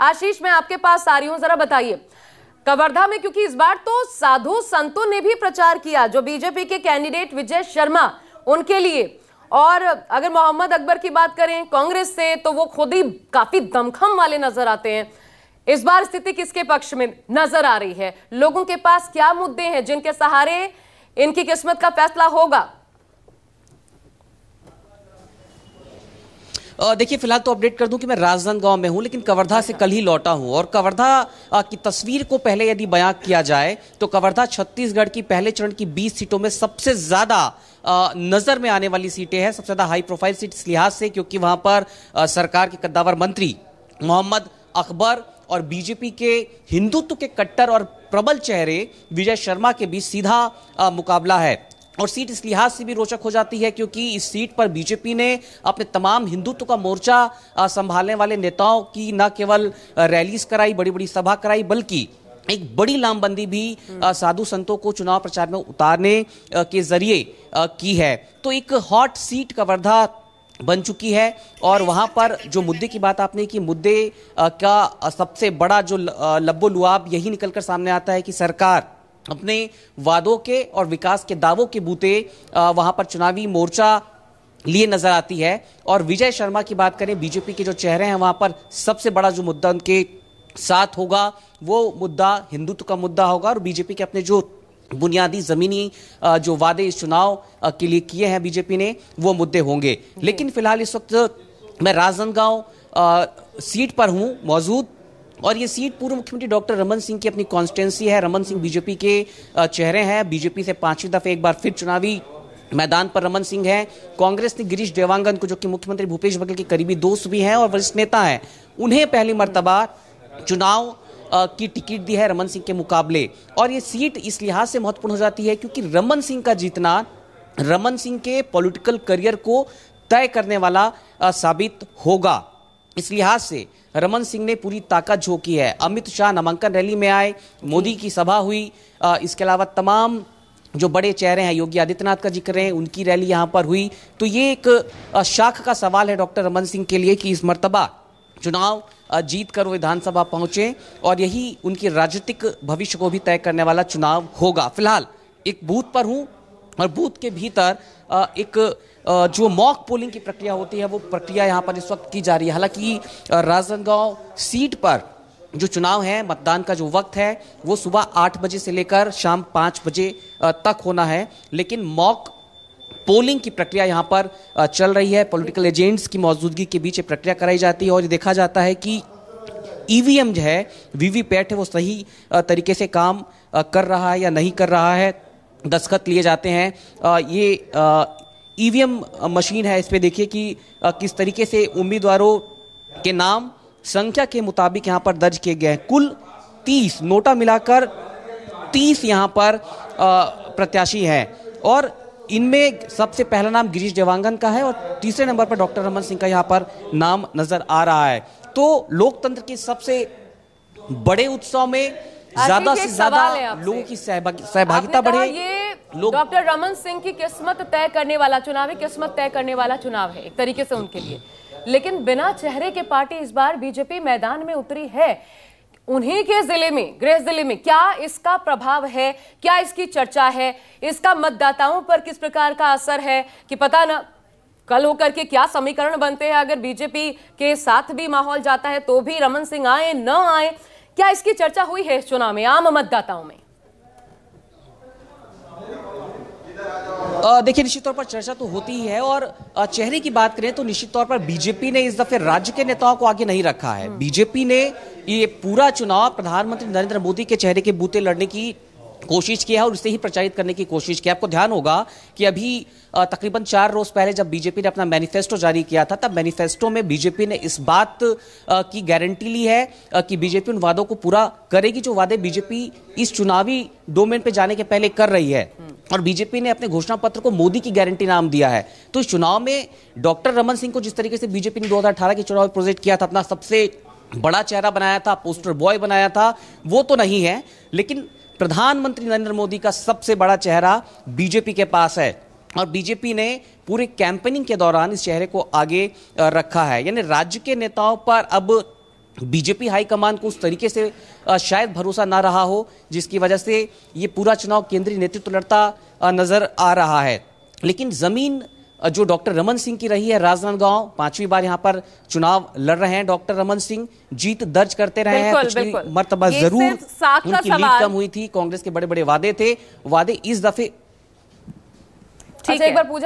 आशीष मैं आपके पास आ रही हूं जरा बताइए कवर्धा में क्योंकि इस बार तो साधु संतों ने भी प्रचार किया जो बीजेपी के कैंडिडेट विजय शर्मा उनके लिए और अगर मोहम्मद अकबर की बात करें कांग्रेस से तो वो खुद ही काफी दमखम वाले नजर आते हैं इस बार स्थिति किसके पक्ष में नजर आ रही है लोगों के पास क्या मुद्दे हैं जिनके सहारे इनकी किस्मत का फैसला होगा देखिए फिलहाल तो अपडेट कर दूं कि मैं राजनांदगांव में हूं लेकिन कवर्धा से कल ही लौटा हूं और कवर्धा की तस्वीर को पहले यदि बयां किया जाए तो कवर्धा छत्तीसगढ़ की पहले चरण की 20 सीटों में सबसे ज़्यादा नज़र में आने वाली सीटें हैं सबसे ज़्यादा हाई प्रोफाइल सीट इस लिहाज से क्योंकि वहाँ पर सरकार के कद्दावर मंत्री मोहम्मद अकबर और बीजेपी के हिंदुत्व के कट्टर और प्रबल चेहरे विजय शर्मा के बीच सीधा मुकाबला है और सीट इस लिहाज से भी रोचक हो जाती है क्योंकि इस सीट पर बीजेपी ने अपने तमाम हिंदुत्व का मोर्चा संभालने वाले नेताओं की न केवल रैलीज कराई बड़ी बड़ी सभा कराई बल्कि एक बड़ी लामबंदी भी साधु संतों को चुनाव प्रचार में उतारने के जरिए की है तो एक हॉट सीट का वर्धा बन चुकी है और वहाँ पर जो मुद्दे की बात आपने की मुद्दे का सबसे बड़ा जो लब्बो लुआब यही कर सामने आता है कि सरकार अपने वादों के और विकास के दावों के बूते वहां पर चुनावी मोर्चा लिए नजर आती है और विजय शर्मा की बात करें बीजेपी के जो चेहरे हैं वहां पर सबसे बड़ा जो मुद्दा उनके साथ होगा वो मुद्दा हिंदुत्व का मुद्दा होगा और बीजेपी के अपने जो बुनियादी ज़मीनी जो वादे इस चुनाव के लिए किए हैं बीजेपी ने वो मुद्दे होंगे लेकिन फिलहाल इस वक्त मैं राजनांदगांव सीट पर हूँ मौजूद और ये सीट पूर्व मुख्यमंत्री डॉक्टर रमन सिंह की अपनी कॉन्स्टिटेंसी है रमन सिंह बीजेपी के चेहरे हैं बीजेपी से पांचवी दफे एक बार फिर चुनावी मैदान पर रमन सिंह हैं कांग्रेस ने गिरीश देवांगन को जो कि मुख्यमंत्री भूपेश बघेल के करीबी दोस्त भी हैं और वरिष्ठ नेता हैं उन्हें पहली मरतबा चुनाव की टिकट दी है रमन सिंह के मुकाबले और ये सीट इस लिहाज से महत्वपूर्ण हो जाती है क्योंकि रमन सिंह का जीतना रमन सिंह के पॉलिटिकल करियर को तय करने वाला साबित होगा इस लिहाज से रमन सिंह ने पूरी ताकत झोंकी है अमित शाह नामांकन रैली में आए मोदी की सभा हुई इसके अलावा तमाम जो बड़े चेहरे हैं योगी आदित्यनाथ का जिक्र है उनकी रैली यहाँ पर हुई तो ये एक शाख का सवाल है डॉक्टर रमन सिंह के लिए कि इस मरतबा चुनाव जीत कर विधानसभा पहुंचे और यही उनकी राजनीतिक भविष्य को भी तय करने वाला चुनाव होगा फिलहाल एक बूथ पर हूँ और बूथ के भीतर एक जो मॉक पोलिंग की प्रक्रिया होती है वो प्रक्रिया यहाँ पर इस वक्त की जा रही है हालांकि राजनांदगांव सीट पर जो चुनाव है मतदान का जो वक्त है वो सुबह आठ बजे से लेकर शाम पाँच बजे तक होना है लेकिन मॉक पोलिंग की प्रक्रिया यहाँ पर चल रही है पॉलिटिकल एजेंट्स की मौजूदगी के बीच ये प्रक्रिया कराई जाती है और ये देखा जाता है कि ईवीएम जो है वीवीपैट है वो सही तरीके से काम कर रहा है या नहीं कर रहा है दस्खत लिए जाते हैं ये ईवीएम e मशीन है इस पर देखिए कि किस तरीके से उम्मीदवारों के नाम संख्या के मुताबिक यहाँ पर दर्ज किए गए हैं कुल तीस नोटा मिलाकर तीस यहाँ पर प्रत्याशी हैं और इनमें सबसे पहला नाम गिरीश देवांगन का है और तीसरे नंबर पर डॉक्टर रमन सिंह का यहाँ पर नाम नज़र आ रहा है तो लोकतंत्र के सबसे बड़े उत्सव में ज्यादा से ज्यादा लोगों की सहभागिता बढ़े डॉक्टर रमन सिंह की किस्मत तय करने वाला चुनाव है किस्मत तय करने वाला चुनाव है एक तरीके से उनके लिए लेकिन बिना चेहरे के पार्टी इस बार बीजेपी मैदान में उतरी है उन्हीं के जिले में गृह जिले में क्या इसका प्रभाव है क्या इसकी चर्चा है इसका मतदाताओं पर किस प्रकार का असर है कि पता ना कल होकर के क्या समीकरण बनते हैं अगर बीजेपी के साथ भी माहौल जाता है तो भी रमन सिंह आए न आए क्या इसकी चर्चा हुई है इस चुनाव में आम मतदाताओं में देखिए निश्चित तौर पर चर्चा तो होती ही है और चेहरे की बात करें तो निश्चित तौर पर बीजेपी ने इस दफे राज्य के नेताओं को आगे नहीं रखा है हम्म। बीजेपी ने ये पूरा चुनाव प्रधानमंत्री नरेंद्र मोदी के चेहरे के बूते लड़ने की कोशिश किया है और उसे ही प्रचारित करने की कोशिश की आपको ध्यान होगा कि अभी तकरीबन चार रोज पहले जब बीजेपी ने अपना मैनिफेस्टो जारी किया था तब मैनिफेस्टो में बीजेपी ने इस बात की गारंटी ली है कि बीजेपी उन वादों को पूरा करेगी जो वादे बीजेपी इस चुनावी डोमेन पे जाने के पहले कर रही है और बीजेपी ने अपने घोषणा पत्र को मोदी की गारंटी नाम दिया है तो इस चुनाव में डॉक्टर रमन सिंह को जिस तरीके से बीजेपी ने 2018 के चुनाव में प्रोजेक्ट किया था अपना सबसे बड़ा चेहरा बनाया था पोस्टर बॉय बनाया था वो तो नहीं है लेकिन प्रधानमंत्री नरेंद्र मोदी का सबसे बड़ा चेहरा बीजेपी के पास है और बीजेपी ने पूरे कैंपेनिंग के दौरान इस चेहरे को आगे रखा है यानी राज्य के नेताओं पर अब बीजेपी हाईकमान को उस तरीके से शायद भरोसा ना रहा हो जिसकी वजह से ये पूरा चुनाव केंद्रीय नेतृत्व लड़ता नज़र आ रहा है लेकिन ज़मीन जो डॉक्टर रमन सिंह की रही है राजनांदगांव पांचवी बार यहां पर चुनाव लड़ रहे हैं डॉक्टर रमन सिंह जीत दर्ज करते रहे हैं मरतबा जरूर उनकी लीड कम हुई थी कांग्रेस के बड़े बड़े वादे थे वादे इस दफे ठीक अच्छा, है एक बार पूजा